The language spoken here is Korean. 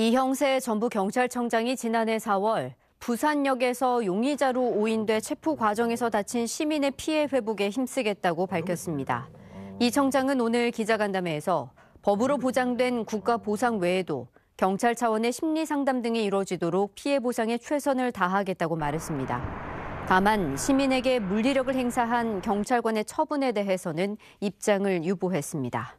이형세 전부 경찰청장이 지난해 4월 부산역에서 용의자로 오인돼 체포 과정에서 다친 시민의 피해 회복에 힘쓰겠다고 밝혔습니다. 이 청장은 오늘 기자간담회에서 법으로 보장된 국가 보상 외에도 경찰 차원의 심리 상담 등이 이루어지도록 피해 보상에 최선을 다하겠다고 말했습니다. 다만 시민에게 물리력을 행사한 경찰관의 처분에 대해서는 입장을 유보했습니다.